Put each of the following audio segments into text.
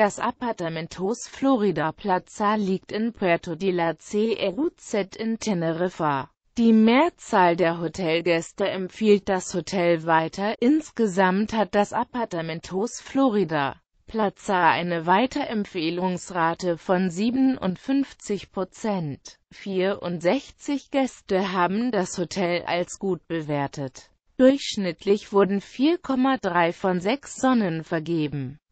Das Apartamentos Florida Plaza liegt in Puerto de la Cruz e in Teneriffa. Die Mehrzahl der Hotelgäste empfiehlt das Hotel weiter. Insgesamt hat das Apartamentos Florida Plaza eine Weiterempfehlungsrate von 57 Prozent. 64 Gäste haben das Hotel als gut bewertet. Durchschnittlich wurden 4,3 von 6 Sonnen vergeben.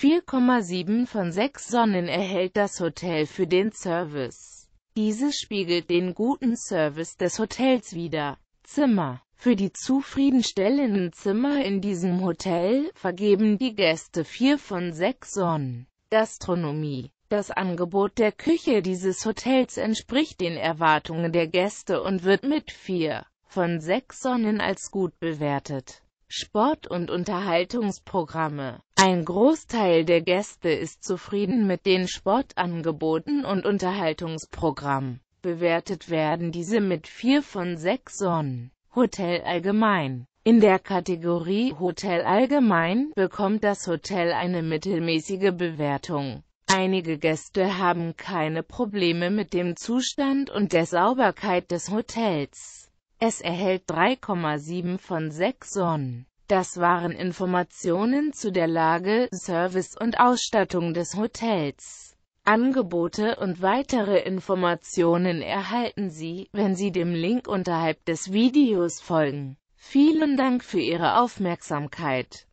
4,7 von 6 Sonnen erhält das Hotel für den Service. Dieses spiegelt den guten Service des Hotels wider. Zimmer für die zufriedenstellenden Zimmer in diesem Hotel vergeben die Gäste 4 von 6 Sonnen. Gastronomie Das Angebot der Küche dieses Hotels entspricht den Erwartungen der Gäste und wird mit 4 von 6 Sonnen als gut bewertet. Sport- und Unterhaltungsprogramme. Ein Großteil der Gäste ist zufrieden mit den Sportangeboten und Unterhaltungsprogrammen. Bewertet werden diese mit 4 von 6 Sonnen. Hotel allgemein. In der Kategorie Hotel allgemein bekommt das Hotel eine mittelmäßige Bewertung. Einige Gäste haben keine Probleme mit dem Zustand und der Sauberkeit des Hotels. Es erhält 3,7 von 6 Sonnen. Das waren Informationen zu der Lage, Service und Ausstattung des Hotels. Angebote und weitere Informationen erhalten Sie, wenn Sie dem Link unterhalb des Videos folgen. Vielen Dank für Ihre Aufmerksamkeit.